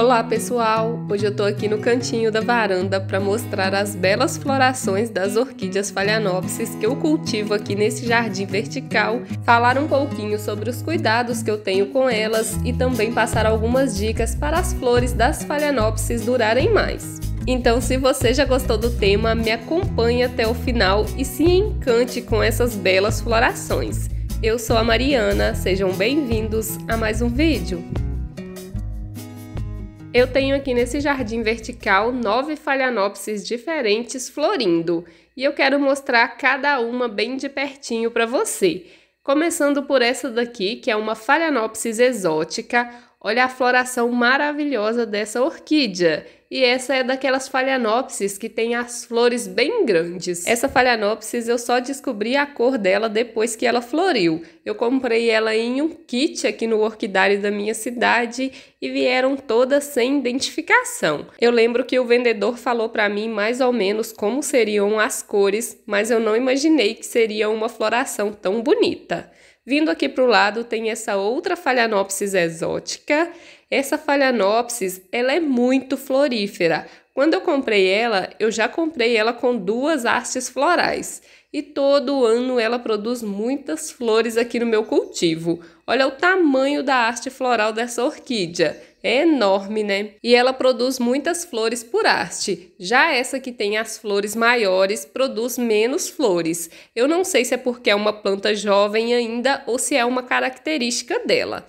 Olá pessoal! Hoje eu tô aqui no cantinho da varanda para mostrar as belas florações das orquídeas phalaenopsis que eu cultivo aqui nesse jardim vertical, falar um pouquinho sobre os cuidados que eu tenho com elas e também passar algumas dicas para as flores das phalaenopsis durarem mais. Então, se você já gostou do tema, me acompanhe até o final e se encante com essas belas florações. Eu sou a Mariana, sejam bem-vindos a mais um vídeo. Eu tenho aqui nesse jardim vertical nove falhanopsis diferentes florindo e eu quero mostrar cada uma bem de pertinho para você. Começando por essa daqui, que é uma falhanopsis exótica, Olha a floração maravilhosa dessa orquídea. E essa é daquelas phalaenopsis que tem as flores bem grandes. Essa phalaenopsis eu só descobri a cor dela depois que ela floriu. Eu comprei ela em um kit aqui no orquidário da minha cidade e vieram todas sem identificação. Eu lembro que o vendedor falou para mim mais ou menos como seriam as cores, mas eu não imaginei que seria uma floração tão bonita. Vindo aqui para o lado, tem essa outra falhanopsis exótica. Essa falhanopsis ela é muito florífera. Quando eu comprei ela, eu já comprei ela com duas hastes florais. E todo ano ela produz muitas flores aqui no meu cultivo. Olha o tamanho da haste floral dessa orquídea é enorme, né? E ela produz muitas flores por haste. Já essa que tem as flores maiores produz menos flores. Eu não sei se é porque é uma planta jovem ainda ou se é uma característica dela.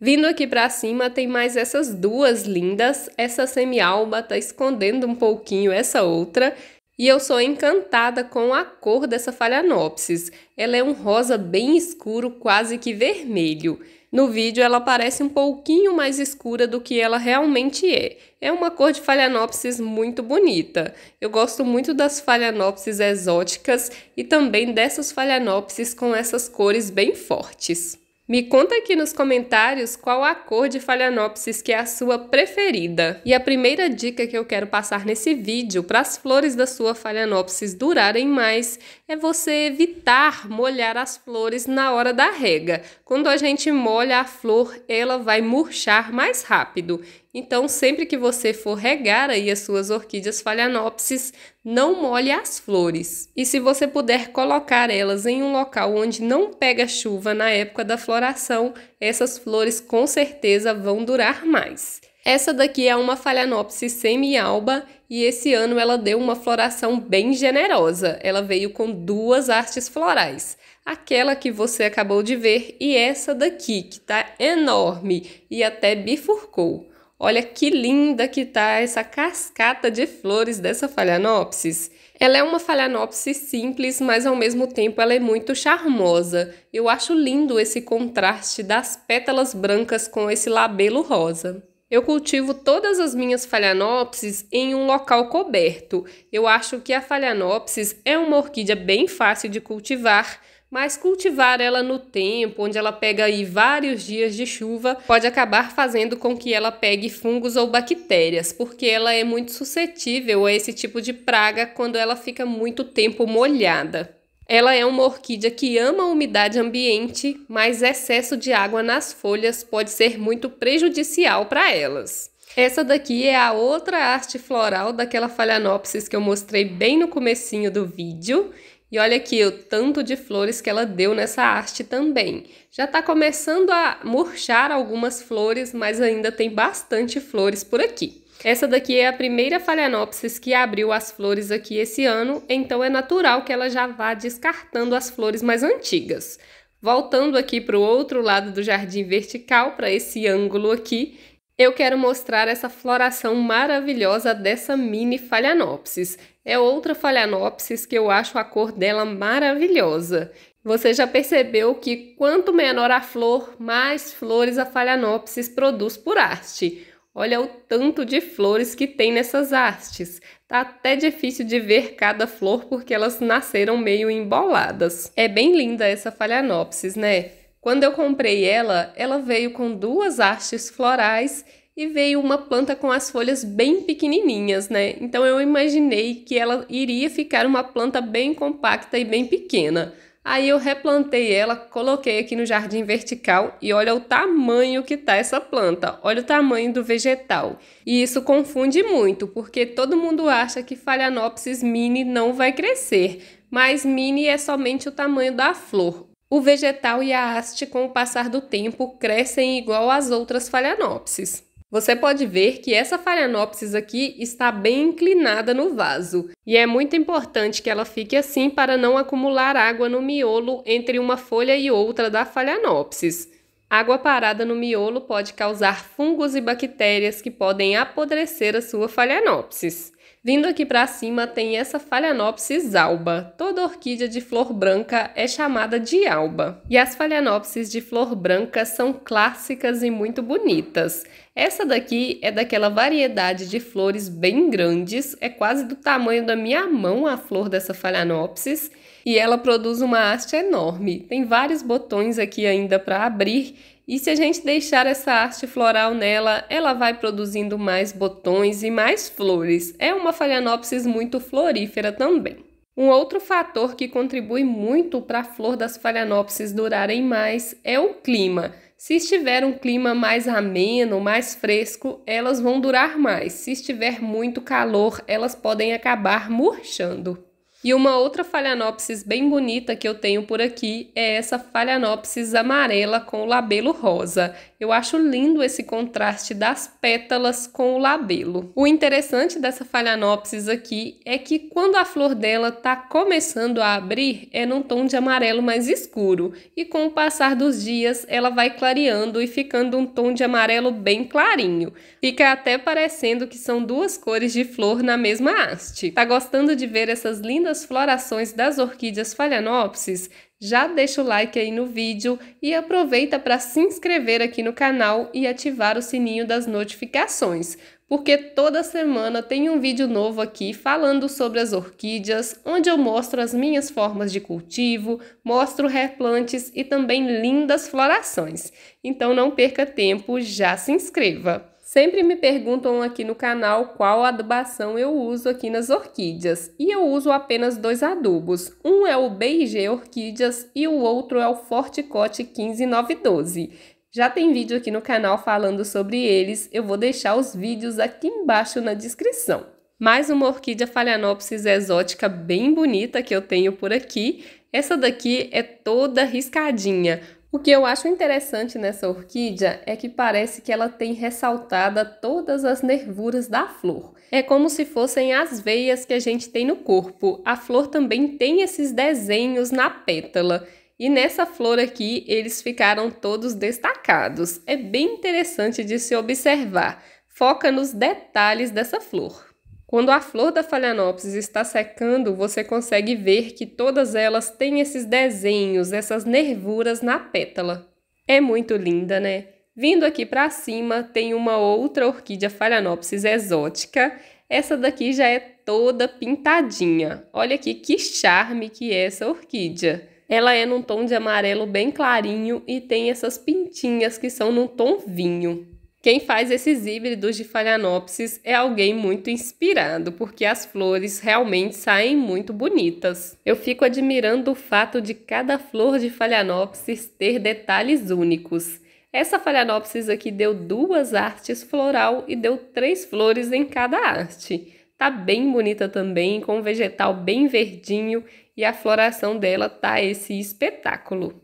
Vindo aqui para cima tem mais essas duas lindas, essa semialba tá escondendo um pouquinho essa outra, e eu sou encantada com a cor dessa Phalaenopsis. Ela é um rosa bem escuro, quase que vermelho. No vídeo ela parece um pouquinho mais escura do que ela realmente é. É uma cor de falhanopsis muito bonita. Eu gosto muito das falhanopsis exóticas e também dessas falhanopsis com essas cores bem fortes. Me conta aqui nos comentários qual a cor de Phalaenopsis que é a sua preferida. E a primeira dica que eu quero passar nesse vídeo para as flores da sua Phalaenopsis durarem mais é você evitar molhar as flores na hora da rega. Quando a gente molha a flor, ela vai murchar mais rápido. Então, sempre que você for regar aí as suas orquídeas phalaenopsis, não molhe as flores. E se você puder colocar elas em um local onde não pega chuva na época da floração, essas flores com certeza vão durar mais. Essa daqui é uma Phalaenopsis semi-alba e esse ano ela deu uma floração bem generosa. Ela veio com duas artes florais aquela que você acabou de ver e essa daqui, que está enorme e até bifurcou. Olha que linda que tá essa cascata de flores dessa Phalaenopsis. Ela é uma Phalaenopsis simples, mas ao mesmo tempo ela é muito charmosa. Eu acho lindo esse contraste das pétalas brancas com esse labelo rosa. Eu cultivo todas as minhas falhanopsis em um local coberto. Eu acho que a falhanopsis é uma orquídea bem fácil de cultivar, mas cultivar ela no tempo, onde ela pega aí vários dias de chuva, pode acabar fazendo com que ela pegue fungos ou bactérias, porque ela é muito suscetível a esse tipo de praga quando ela fica muito tempo molhada. Ela é uma orquídea que ama a umidade ambiente, mas excesso de água nas folhas pode ser muito prejudicial para elas. Essa daqui é a outra arte floral daquela Phalaenopsis que eu mostrei bem no comecinho do vídeo. E olha aqui o tanto de flores que ela deu nessa arte também. Já está começando a murchar algumas flores, mas ainda tem bastante flores por aqui. Essa daqui é a primeira Phalaenopsis que abriu as flores aqui esse ano, então é natural que ela já vá descartando as flores mais antigas. Voltando aqui para o outro lado do jardim vertical, para esse ângulo aqui, eu quero mostrar essa floração maravilhosa dessa mini Phalaenopsis. É outra Phalaenopsis que eu acho a cor dela maravilhosa. Você já percebeu que quanto menor a flor, mais flores a Phalaenopsis produz por haste. Olha o tanto de flores que tem nessas hastes. Tá até difícil de ver cada flor porque elas nasceram meio emboladas. É bem linda essa Phalaenopsis, né? Quando eu comprei ela, ela veio com duas hastes florais e veio uma planta com as folhas bem pequenininhas, né? Então eu imaginei que ela iria ficar uma planta bem compacta e bem pequena. Aí eu replantei ela, coloquei aqui no jardim vertical e olha o tamanho que tá essa planta, olha o tamanho do vegetal. E isso confunde muito, porque todo mundo acha que Phalaenopsis mini não vai crescer, mas mini é somente o tamanho da flor. O vegetal e a haste, com o passar do tempo, crescem igual às outras Phalaenopsis. Você pode ver que essa Phalaenopsis aqui está bem inclinada no vaso, e é muito importante que ela fique assim para não acumular água no miolo entre uma folha e outra da Phalaenopsis. Água parada no miolo pode causar fungos e bactérias que podem apodrecer a sua Phalaenopsis. Vindo aqui para cima tem essa Phalaenopsis alba. Toda orquídea de flor branca é chamada de alba. E as Phalaenopsis de flor branca são clássicas e muito bonitas. Essa daqui é daquela variedade de flores bem grandes, é quase do tamanho da minha mão a flor dessa Phalaenopsis, e ela produz uma haste enorme. Tem vários botões aqui ainda para abrir e se a gente deixar essa arte floral nela, ela vai produzindo mais botões e mais flores. É uma falhanopsis muito florífera também. Um outro fator que contribui muito para a flor das falhanopsis durarem mais é o clima. Se estiver um clima mais ameno, mais fresco, elas vão durar mais. Se estiver muito calor, elas podem acabar murchando. E uma outra phalaenopsis bem bonita que eu tenho por aqui é essa phalaenopsis amarela com o labelo rosa. Eu acho lindo esse contraste das pétalas com o labelo. O interessante dessa phalaenopsis aqui é que quando a flor dela tá começando a abrir, é num tom de amarelo mais escuro e com o passar dos dias ela vai clareando e ficando um tom de amarelo bem clarinho. Fica até parecendo que são duas cores de flor na mesma haste. Tá gostando de ver essas lindas lindas florações das orquídeas Phalaenopsis, já deixa o like aí no vídeo e aproveita para se inscrever aqui no canal e ativar o sininho das notificações, porque toda semana tem um vídeo novo aqui falando sobre as orquídeas, onde eu mostro as minhas formas de cultivo, mostro replantes e também lindas florações. Então não perca tempo, já se inscreva! Sempre me perguntam aqui no canal qual adubação eu uso aqui nas orquídeas e eu uso apenas dois adubos. Um é o BG Orquídeas e o outro é o Forticote 15912. Já tem vídeo aqui no canal falando sobre eles, eu vou deixar os vídeos aqui embaixo na descrição. Mais uma orquídea Phalaenopsis exótica bem bonita que eu tenho por aqui. Essa daqui é toda riscadinha, o que eu acho interessante nessa orquídea é que parece que ela tem ressaltada todas as nervuras da flor. É como se fossem as veias que a gente tem no corpo. A flor também tem esses desenhos na pétala. E nessa flor aqui, eles ficaram todos destacados. É bem interessante de se observar. Foca nos detalhes dessa flor. Quando a flor da Phalaenopsis está secando, você consegue ver que todas elas têm esses desenhos, essas nervuras na pétala. É muito linda, né? Vindo aqui para cima, tem uma outra orquídea Phalaenopsis exótica. Essa daqui já é toda pintadinha. Olha aqui que charme que é essa orquídea. Ela é num tom de amarelo bem clarinho e tem essas pintinhas que são num tom vinho. Quem faz esses híbridos de Phalaenopsis é alguém muito inspirado, porque as flores realmente saem muito bonitas. Eu fico admirando o fato de cada flor de Phalaenopsis ter detalhes únicos. Essa Phalaenopsis aqui deu duas artes floral e deu três flores em cada arte. Tá bem bonita também, com um vegetal bem verdinho e a floração dela tá esse espetáculo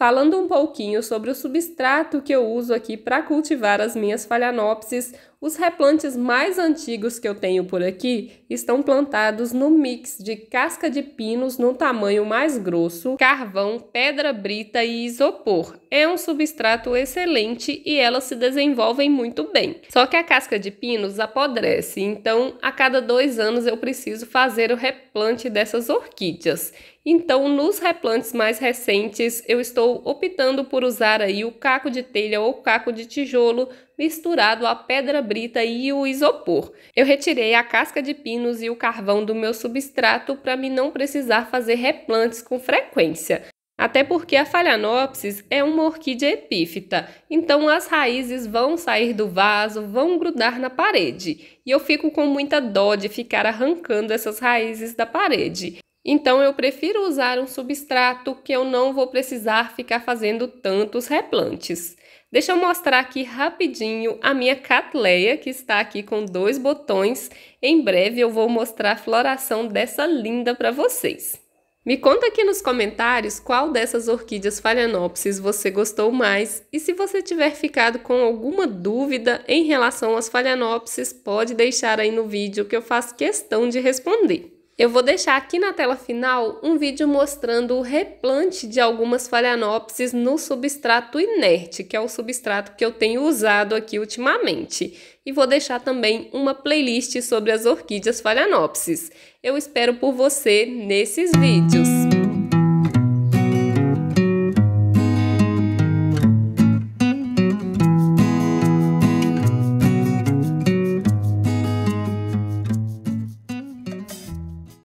falando um pouquinho sobre o substrato que eu uso aqui para cultivar as minhas phalaenopsis, os replantes mais antigos que eu tenho por aqui estão plantados no mix de casca de pinos no tamanho mais grosso, carvão, pedra brita e isopor. É um substrato excelente e elas se desenvolvem muito bem. Só que a casca de pinos apodrece, então a cada dois anos eu preciso fazer o replante dessas orquídeas. Então, nos replantes mais recentes, eu estou optando por usar aí o caco de telha ou caco de tijolo misturado à pedra brita e o isopor. Eu retirei a casca de pinos e o carvão do meu substrato para me não precisar fazer replantes com frequência. Até porque a Phalaenopsis é uma orquídea epífita, então as raízes vão sair do vaso, vão grudar na parede, e eu fico com muita dó de ficar arrancando essas raízes da parede. Então eu prefiro usar um substrato que eu não vou precisar ficar fazendo tantos replantes. Deixa eu mostrar aqui rapidinho a minha Catleia, que está aqui com dois botões. Em breve eu vou mostrar a floração dessa linda para vocês. Me conta aqui nos comentários qual dessas orquídeas Phalaenopsis você gostou mais e se você tiver ficado com alguma dúvida em relação às Phalaenopsis, pode deixar aí no vídeo que eu faço questão de responder. Eu vou deixar aqui na tela final um vídeo mostrando o replante de algumas Phalaenopsis no substrato inerte, que é o substrato que eu tenho usado aqui ultimamente. E vou deixar também uma playlist sobre as orquídeas Phalaenopsis. Eu espero por você nesses vídeos.